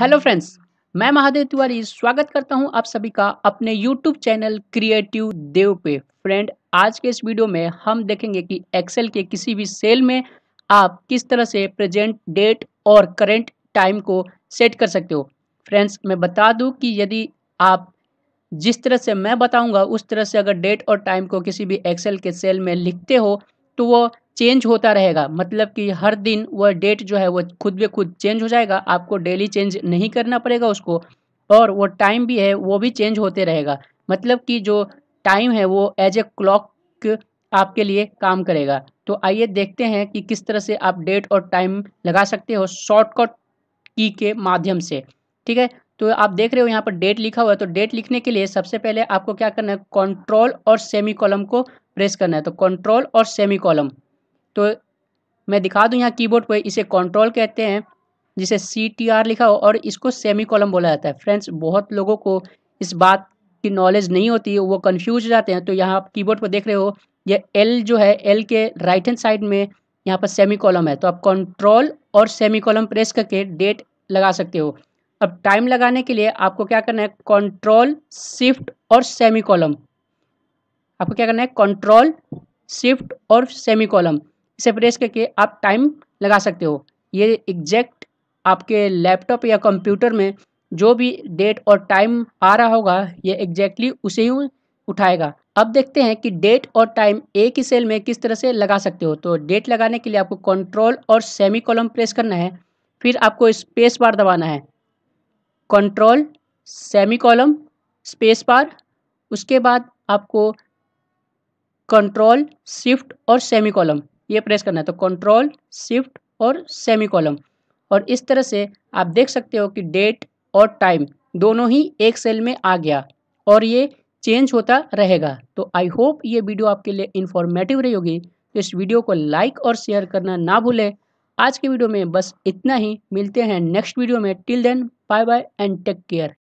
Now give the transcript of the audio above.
hello friends मैं महादेव तिवारी स्वागत करता हूं आप सभी का अपने यूट्यूब चैनल क्रिएटिव देव पे फ्रेंड आज के इस वीडियो में हम देखेंगे कि एक्सेल के किसी भी सेल में आप किस तरह से प्रेजेंट डेट और करेंट टाइम को सेट कर सकते हो फ्रेंड्स मैं बता दूं कि यदि आप जिस तरह से मैं बताऊंगा उस तरह से अगर डेट और टाइम को किसी भी एक्सेल के सेल में लिखते हो तो वो चेंज होता रहेगा मतलब कि हर दिन वह डेट जो है वह खुद ब खुद चेंज हो जाएगा आपको डेली चेंज नहीं करना पड़ेगा उसको और वो टाइम भी है वो भी चेंज होते रहेगा मतलब कि जो टाइम है वो एज ए क्लॉक आपके लिए काम करेगा तो आइए देखते हैं कि किस तरह से आप डेट और टाइम लगा सकते हो शॉर्टकट की के माध्यम से ठीक है तो आप देख रहे हो यहाँ पर डेट लिखा हुआ है तो डेट लिखने के लिए सबसे पहले आपको क्या करना है कंट्रोल और सेमी कॉलम को प्रेस करना है तो कंट्रोल और सेमी कॉलम तो मैं दिखा दूँ यहाँ कीबोर्ड पर इसे कंट्रोल कहते हैं जिसे सी टी आर लिखा हो और इसको सेमी कॉलम बोला जाता है फ्रेंड्स बहुत लोगों को इस बात की नॉलेज नहीं होती वो कन्फ्यूज जाते हैं तो यहाँ आप कीबोर्ड पर देख रहे हो ये एल जो है एल के राइट हैंड साइड में यहाँ पर सेमी कॉलम है तो आप कंट्रोल और सेमी कॉलम प्रेस करके डेट लगा सकते हो अब टाइम लगाने के लिए आपको क्या करना है कंट्रोल शिफ्ट और सेमी कॉलम आपको क्या करना है कंट्रोल शिफ्ट और सेमी कॉलम इसे प्रेस करके आप टाइम लगा सकते हो ये एग्जैक्ट आपके लैपटॉप या कंप्यूटर में जो भी डेट और टाइम आ रहा होगा ये एग्जैक्टली उसे ही उठाएगा अब देखते हैं कि डेट और टाइम एक ही सेल में किस तरह से लगा सकते हो तो डेट लगाने के लिए आपको कंट्रोल और सेमी कॉलम प्रेस करना है फिर आपको स्पेस बार दबाना है control semicolon space bar उसके बाद आपको कंट्रोल शिफ्ट और सेमी कॉलम ये प्रेस करना है तो कंट्रोल शिफ्ट और सेमी कॉलम और इस तरह से आप देख सकते हो कि डेट और टाइम दोनों ही एक सेल में आ गया और ये चेंज होता रहेगा तो आई होप ये वीडियो आपके लिए इन्फॉर्मेटिव रही होगी तो इस वीडियो को लाइक और शेयर करना ना भूलें आज के वीडियो में बस इतना ही मिलते हैं नेक्स्ट वीडियो में till then bye bye and take care